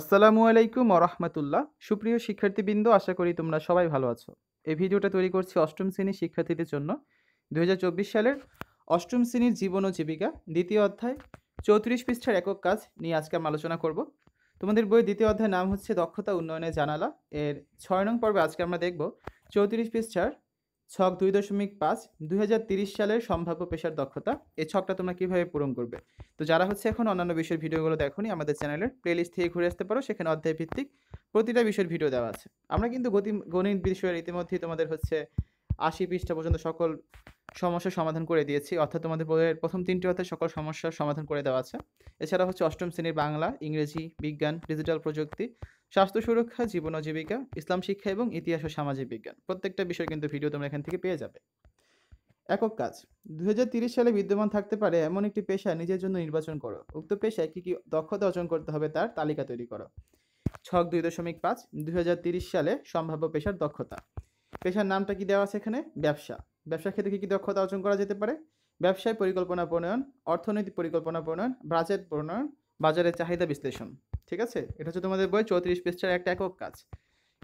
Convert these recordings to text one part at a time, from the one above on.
আসসালামু আলাইকুম রহমতুল্লাহ সুপ্রিয় শিক্ষার্থীবৃন্দ আশা করি তোমরা সবাই ভালো আছো এই ভিডিওটা তৈরি করছি অষ্টম শ্রেণীর শিক্ষার্থীদের জন্য দু সালের অষ্টম শ্রেণীর জীবন ও জীবিকা দ্বিতীয় অধ্যায় চৌত্রিশ পৃষ্ঠার একক কাজ নিয়ে আজকে আমরা আলোচনা করব তোমাদের বই দ্বিতীয় অধ্যায়ের নাম হচ্ছে দক্ষতা উন্নয়নে জানালা এর ছয় নং পর্বে আজকে আমরা দেখব চৌত্রিশ পৃষ্ঠার ছক দুই দশমিক পাঁচ দুই সালের সম্ভাব্য পেশার দক্ষতা এই ছকটা তোমরা কীভাবে পূরণ করবে তো যারা হচ্ছে এখন অন্যান্য বিষয়ের ভিডিওগুলো দেখোনি আমাদের চ্যানেলের প্লেলিস্ট থেকে ঘুরে আসতে পারো সেখানে অধ্যায় ভিত্তিক প্রতিটা বিষয়ের ভিডিও দেওয়া আছে আমরা কিন্তু গতি গণিত বিষয়ের ইতিমধ্যেই তোমাদের হচ্ছে আশি পৃষ্ঠা পর্যন্ত সকল সমস্যার সমাধান করে দিয়েছি অর্থাৎ তোমাদের প্রথম তিনটি অর্থাৎ সকল সমস্যার সমাধান করে দেওয়া আছে এছাড়া হচ্ছে অষ্টম শ্রেণীর বাংলা ইংরেজি বিজ্ঞান ডিজিটাল প্রযুক্তি স্বাস্থ্য সুরক্ষা জীবন ও জীবিকা ইসলাম শিক্ষা এবং ইতিহাস ও সামাজিক বিজ্ঞান প্রত্যেকটা বিষয় কিন্তু ভিডিও তোমরা এখান থেকে পেয়ে যাবে একক কাজ দু সালে বিদ্যমান থাকতে পারে এমন একটি পেশা নিজের জন্য নির্বাচন করো উক্ত পেশায় কী কী দক্ষতা অর্জন করতে হবে তার তালিকা তৈরি করো ছক দুই দশমিক পাঁচ দু সালে সম্ভাব্য পেশার দক্ষতা পেশার নামটা কি দেওয়া আছে এখানে ব্যবসা ব্যবসার ক্ষেত্রে কী কী দক্ষতা অর্জন করা যেতে পারে ব্যবসায় পরিকল্পনা প্রণয়ন অর্থনৈতিক পরিকল্পনা প্রণয়ন বাজেট প্রণয়ন বাজারের চাহিদা বিশ্লেষণ ঠিক আছে এটা হচ্ছে তোমাদের বই চৌত্রিশ পৃষ্ঠার একটা একক কাজ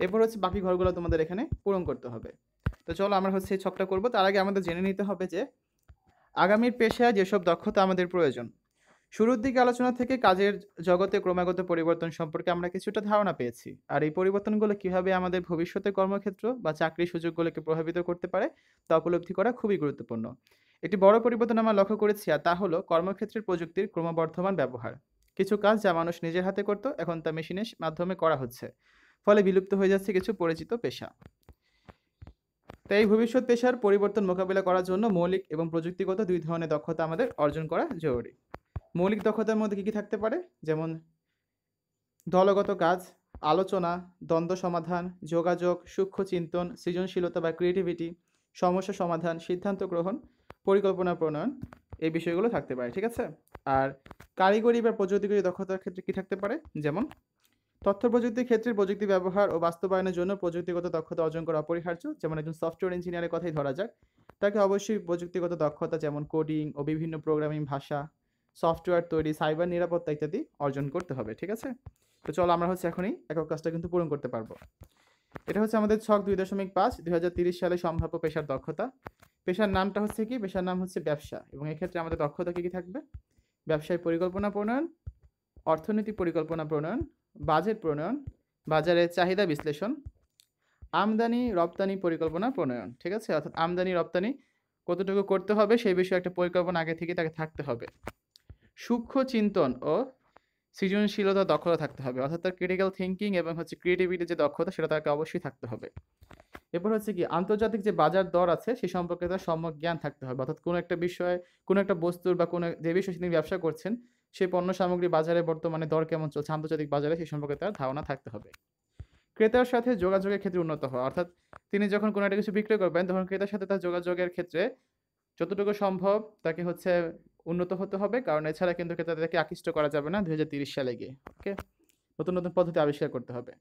এরপর হচ্ছে বাকি ঘরগুলো তোমাদের এখানে পূরণ করতে হবে তো চলো আমরা হচ্ছে এই ছকটা করবো তার আগে আমাদের জেনে নিতে হবে যে আগামীর পেশায় যেসব দক্ষতা আমাদের প্রয়োজন শুরুর দিকে আলোচনা থেকে কাজের জগতে ক্রমাগত পরিবর্তন সম্পর্কে আমরা কিছুটা ধারণা পেয়েছি আর এই পরিবর্তনগুলো কিভাবে আমাদের ভবিষ্যতে কর্মক্ষেত্র বা চাকরির সুযোগগুলোকে প্রভাবিত করতে পারে তা উপলব্ধি করা খুবই গুরুত্বপূর্ণ একটি বড় পরিবর্তন আমরা লক্ষ্য করেছি আর তা হলো কর্মক্ষেত্রের প্রযুক্তির ক্রমবর্ধমান ব্যবহার কিছু কাজ যা মানুষ নিজের হাতে করত এখন তা মেশিনের মাধ্যমে করা হচ্ছে ফলে বিলুপ্ত হয়ে যাচ্ছে কিছু পরিচিত পেশা তাই ভবিষ্যৎ পেশার পরিবর্তন মোকাবিলা করার জন্য মৌলিক এবং প্রযুক্তিগত দুই ধরনের দক্ষতা আমাদের অর্জন করা জরুরি মৌলিক দক্ষতার মধ্যে কী কী থাকতে পারে যেমন দলগত কাজ আলোচনা দ্বন্দ্ব সমাধান যোগাযোগ সূক্ষ্ম চিন্তন সৃজনশীলতা বা ক্রিয়েটিভিটি সমস্যা সমাধান সিদ্ধান্ত গ্রহণ পরিকল্পনা প্রণয়ন এই বিষয়গুলো থাকতে পারে ঠিক আছে আর কারিগরি বা প্রযুক্তিগত দক্ষতার ক্ষেত্রে কী থাকতে পারে যেমন তথ্য প্রযুক্তির ক্ষেত্রে প্রযুক্তি ব্যবহার ও বাস্তবায়নের জন্য প্রযুক্তিগত দক্ষতা অর্জন করা অপরিহার্য যেমন একজন সফটওয়্যার ইঞ্জিনিয়ারের কথাই ধরা যাক তাকে অবশ্যই প্রযুক্তিগত দক্ষতা যেমন কোডিং ও বিভিন্ন প্রোগ্রামিং ভাষা সফটওয়্যার তৈরি সাইবার নিরাপত্তা ইত্যাদি অর্জন করতে হবে ঠিক আছে তো চলো আমরা হচ্ছে এখনই একক কাজটা কিন্তু পূরণ করতে পারবো এটা হচ্ছে আমাদের ছক দুই দশমিক পাঁচ দুই সালে সম্ভাব্য পেশার দক্ষতা পেশার নামটা হচ্ছে কি পেশার নাম হচ্ছে ব্যবসা এবং এক্ষেত্রে আমাদের দক্ষতা কী কী থাকবে ব্যবসায় পরিকল্পনা প্রণয়ন অর্থনীতি পরিকল্পনা প্রণয়ন বাজেট প্রণয়ন বাজারে চাহিদা বিশ্লেষণ আমদানি রপ্তানি পরিকল্পনা প্রণয়ন ঠিক আছে অর্থাৎ আমদানি রপ্তানি কতটুকু করতে হবে সেই বিষয়ে একটা পরিকল্পনা আগে থেকে তাকে থাকতে হবে সূক্ষ্ম চিন্তন ও সৃজনশীলতা দক্ষতা থাকতে হবে অর্থাৎ তার ক্রিটিক্যাল থিঙ্কিং এবং হচ্ছে ক্রিয়েটিভিটি যে দক্ষতা সেটা তাকে অবশ্যই থাকতে হবে এরপর হচ্ছে কি আন্তর্জাতিক যে বাজার দর আছে সে সম্পর্কে তার সম্যক জ্ঞান থাকতে হবে অর্থাৎ কোনো একটা বিষয়ে কোনো একটা বস্তুর বা কোনো যে বিষয়ে তিনি ব্যবসা করছেন সেই পণ্য সামগ্রী বাজারে বর্তমানে দর কেমন চলছে আন্তর্জাতিক বাজারে সেই সম্পর্কে তার ধারণা থাকতে হবে ক্রেতার সাথে যোগাযোগের ক্ষেত্রে উন্নত হওয়া অর্থাৎ তিনি যখন কোনো একটা কিছু বিক্রয় করবেন তখন ক্রেতার সাথে তার যোগাযোগের ক্ষেত্রে যতটুকু সম্ভব তাকে হচ্ছে উন্নত হতে হবে কারণ এছাড়া কিন্তু ক্রেতাদেরকে আকৃষ্ট করা যাবে না দু সালে গিয়ে ওকে নতুন নতুন পদ্ধতি আবিষ্কার করতে হবে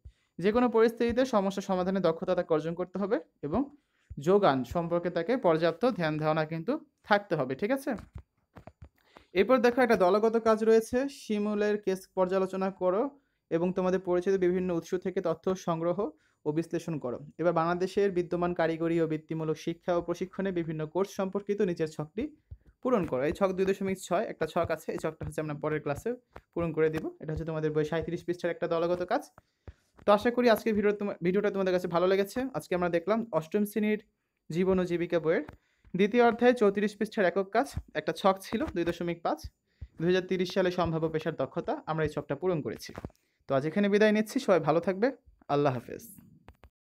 যে কোনো পরিস্থিতিতে সমস্যা সমাধানে দক্ষতা তাকে অর্জন করতে হবে এবং যোগান সম্পর্কে তাকে পর্যাপ্ত ধ্যান ধারণা কিন্তু থাকতে হবে ঠিক আছে এরপর দেখো একটা দলগত কাজ রয়েছে শিমুলের কেস পর্যালোচনা করো এবং তোমাদের পরিচিত বিভিন্ন উৎস থেকে তথ্য সংগ্রহ ও বিশ্লেষণ করো এবার বাংলাদেশের বিদ্যমান কারিগরি ও বৃত্তিমূলক শিক্ষা ও প্রশিক্ষণে বিভিন্ন কোর্স সম্পর্কিত নিজের ছকটি পূরণ করো এই ছক দুই দশমিক ছয় একটা ছক আছে এই ছকটা হচ্ছে আমরা পরের ক্লাসে পূরণ করে দিব এটা হচ্ছে তোমাদের বই সাঁত্রিশ পৃষ্ঠার একটা দলগত কাজ তো আশা করি আজকের ভিডিও ভিডিওটা তোমাদের কাছে ভালো লেগেছে আজকে আমরা দেখলাম অষ্টম শ্রেণীর জীবন ও জীবিকা বইয়ের দ্বিতীয় অর্ধায় চৌত্রিশ পৃষ্ঠার একক কাজ একটা ছক ছিল দুই দশমিক পাঁচ দুই সালে সম্ভাব্য পেশার দক্ষতা আমরা এই ছকটা পূরণ করেছি তো আজ এখানে বিদায় নিচ্ছি সবাই ভালো থাকবে আল্লাহ হাফেজ